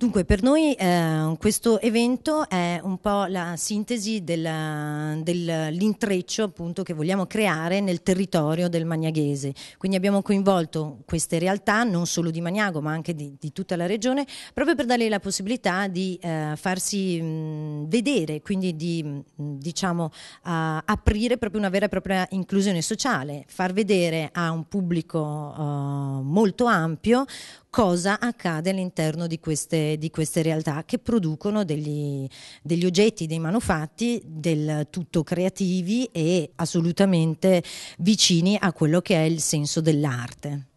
Dunque, per noi eh, questo evento è un po' la sintesi dell'intreccio appunto che vogliamo creare nel territorio del Magnaghese. Quindi abbiamo coinvolto queste realtà, non solo di Magnago, ma anche di, di tutta la regione, proprio per darle la possibilità di eh, farsi mh, vedere, quindi di mh, diciamo, uh, aprire proprio una vera e propria inclusione sociale, far vedere a un pubblico uh, molto ampio cosa accade all'interno di queste, di queste realtà che producono degli, degli, oggetti, dei manufatti del tutto creativi e assolutamente vicini a quello che è il senso dell'arte.